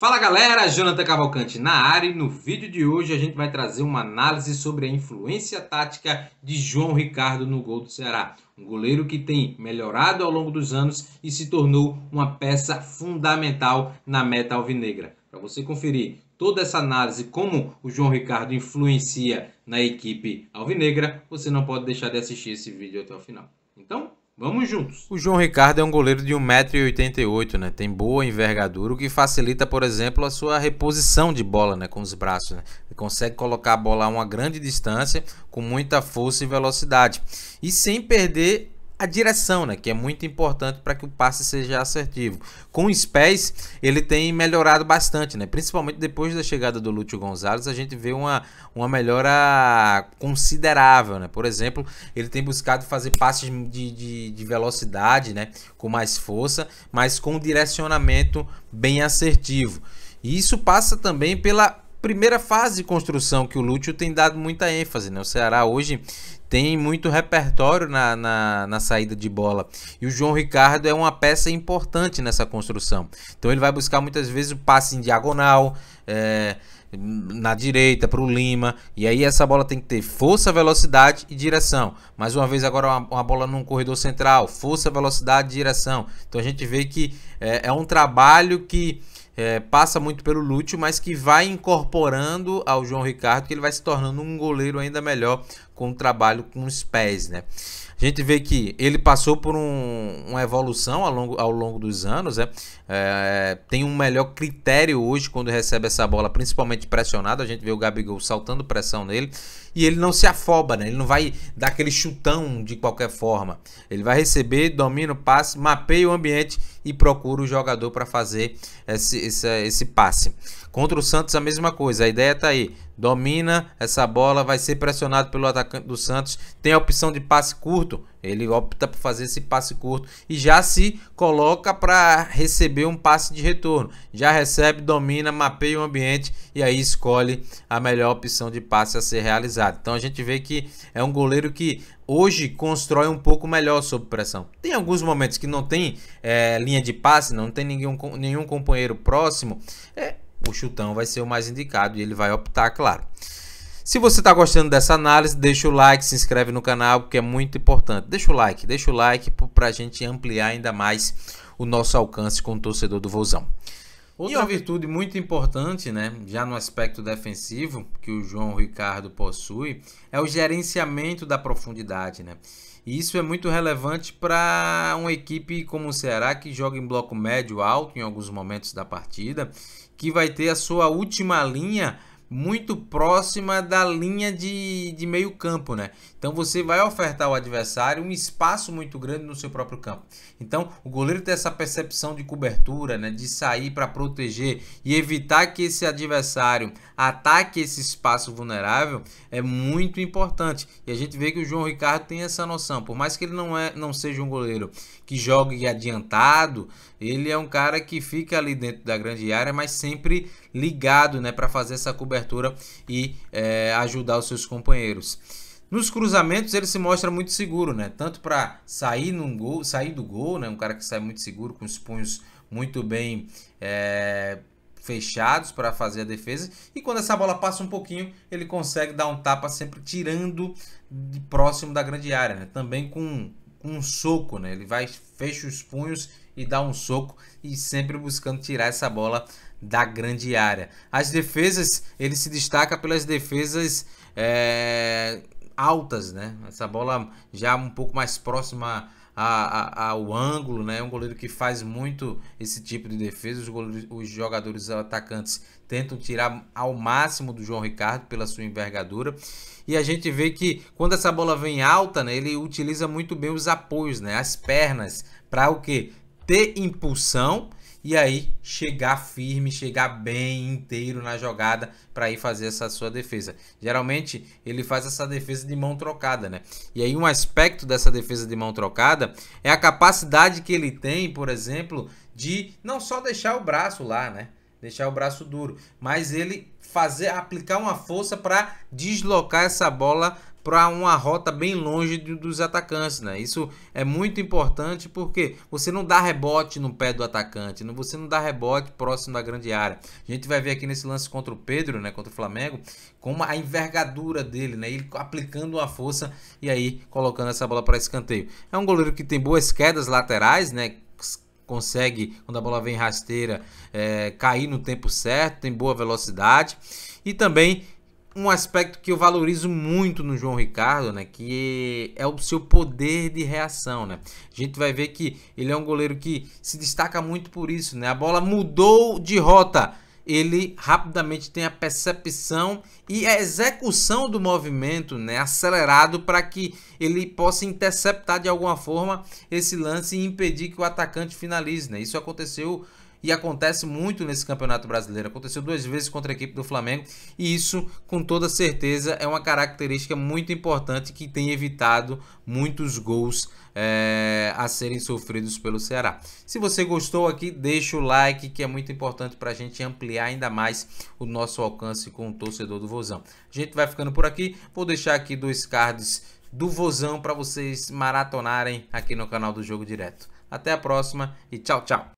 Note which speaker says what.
Speaker 1: Fala galera, Jonathan Cavalcante na área e no vídeo de hoje a gente vai trazer uma análise sobre a influência tática de João Ricardo no gol do Ceará. Um goleiro que tem melhorado ao longo dos anos e se tornou uma peça fundamental na meta alvinegra. Para você conferir toda essa análise, como o João Ricardo influencia na equipe alvinegra, você não pode deixar de assistir esse vídeo até o final. Então, Vamos juntos. O João Ricardo é um goleiro de 1,88m, né? Tem boa envergadura, o que facilita, por exemplo, a sua reposição de bola né? com os braços. Né? Ele consegue colocar a bola a uma grande distância, com muita força e velocidade. E sem perder a direção, né, que é muito importante para que o passe seja assertivo. Com os pés, ele tem melhorado bastante, né? Principalmente depois da chegada do Lúcio Gonzalez, a gente vê uma, uma melhora considerável, né? Por exemplo, ele tem buscado fazer passes de, de, de velocidade, né, com mais força, mas com um direcionamento bem assertivo. E isso passa também pela primeira fase de construção que o Lúcio tem dado muita ênfase. Né? O Ceará hoje tem muito repertório na, na, na, saída de bola. E o João Ricardo é uma peça importante nessa construção. Então ele vai buscar muitas vezes o passe em diagonal. É, na direita para o Lima e aí essa bola tem que ter força, velocidade e direção. Mais uma vez agora uma, uma bola num corredor central, força, velocidade, direção. Então a gente vê que é, é um trabalho que é, passa muito pelo Lúcio, mas que vai incorporando ao João Ricardo, que ele vai se tornando um goleiro ainda melhor com o trabalho com os pés, né? A gente vê que ele passou por um, uma evolução ao longo, ao longo dos anos, né? É, tem um melhor critério hoje quando recebe essa bola, principalmente pressionada. A gente vê o Gabigol saltando pressão nele e ele não se afoba, né? Ele não vai dar aquele chutão de qualquer forma. Ele vai receber, domina o passe, mapeia o ambiente e procura o jogador para fazer esse, esse, esse passe. Contra o Santos, a mesma coisa. A ideia está aí. Domina essa bola, vai ser pressionado pelo atacante do Santos. Tem a opção de passe curto. Ele opta por fazer esse passe curto e já se coloca para receber um passe de retorno. Já recebe, domina, mapeia o ambiente e aí escolhe a melhor opção de passe a ser realizada. Então a gente vê que é um goleiro que hoje constrói um pouco melhor sob pressão. Tem alguns momentos que não tem é, linha de passe, não tem nenhum, nenhum companheiro próximo. É, o chutão vai ser o mais indicado e ele vai optar, claro. Se você está gostando dessa análise, deixa o like, se inscreve no canal, que é muito importante. Deixa o like, deixa o like para a gente ampliar ainda mais o nosso alcance com o torcedor do Vozão. Outra virtude muito importante, né, já no aspecto defensivo que o João Ricardo possui, é o gerenciamento da profundidade, né? E isso é muito relevante para uma equipe como o Ceará que joga em bloco médio alto em alguns momentos da partida, que vai ter a sua última linha muito próxima da linha de, de meio campo, né? Então você vai ofertar ao adversário um espaço muito grande no seu próprio campo. Então o goleiro tem essa percepção de cobertura, né? De sair para proteger e evitar que esse adversário ataque esse espaço vulnerável é muito importante. E a gente vê que o João Ricardo tem essa noção. Por mais que ele não, é, não seja um goleiro que jogue adiantado, ele é um cara que fica ali dentro da grande área, mas sempre ligado, né? Para fazer essa cobertura cobertura e é, ajudar os seus companheiros. Nos cruzamentos ele se mostra muito seguro, né? Tanto para sair num gol, sair do gol, né? Um cara que sai muito seguro com os punhos muito bem é, fechados para fazer a defesa. E quando essa bola passa um pouquinho, ele consegue dar um tapa sempre tirando de próximo da grande área, né? Também com um soco, né? Ele vai, fecha os punhos e dá um soco e sempre buscando tirar essa bola da grande área. As defesas, ele se destaca pelas defesas é, altas, né? Essa bola já um pouco mais próxima a, a, ao ângulo, né? um goleiro que faz muito esse tipo de defesa. Os, goleiros, os jogadores atacantes tentam tirar ao máximo do João Ricardo pela sua envergadura. E a gente vê que quando essa bola vem alta, né, ele utiliza muito bem os apoios, né, as pernas, para o quê? ter impulsão e aí chegar firme, chegar bem inteiro na jogada para ir fazer essa sua defesa. Geralmente ele faz essa defesa de mão trocada, né? E aí um aspecto dessa defesa de mão trocada é a capacidade que ele tem, por exemplo, de não só deixar o braço lá, né? Deixar o braço duro, mas ele fazer aplicar uma força para deslocar essa bola para uma rota bem longe dos atacantes, né? Isso é muito importante porque você não dá rebote no pé do atacante, você não dá rebote próximo da grande área. A gente vai ver aqui nesse lance contra o Pedro, né, contra o Flamengo, como a envergadura dele, né, ele aplicando uma força e aí colocando essa bola para escanteio. É um goleiro que tem boas quedas laterais, né, consegue, quando a bola vem rasteira, é, cair no tempo certo, tem boa velocidade e também um aspecto que eu valorizo muito no João Ricardo, né, que é o seu poder de reação, né? A gente vai ver que ele é um goleiro que se destaca muito por isso, né? A bola mudou de rota, ele rapidamente tem a percepção e a execução do movimento, né, acelerado para que ele possa interceptar de alguma forma esse lance e impedir que o atacante finalize, né? Isso aconteceu e acontece muito nesse Campeonato Brasileiro. Aconteceu duas vezes contra a equipe do Flamengo e isso, com toda certeza, é uma característica muito importante que tem evitado muitos gols é, a serem sofridos pelo Ceará. Se você gostou aqui, deixa o like que é muito importante para a gente ampliar ainda mais o nosso alcance com o torcedor do Vozão. A gente vai ficando por aqui, vou deixar aqui dois cards do Vozão para vocês maratonarem aqui no canal do Jogo Direto. Até a próxima e tchau, tchau!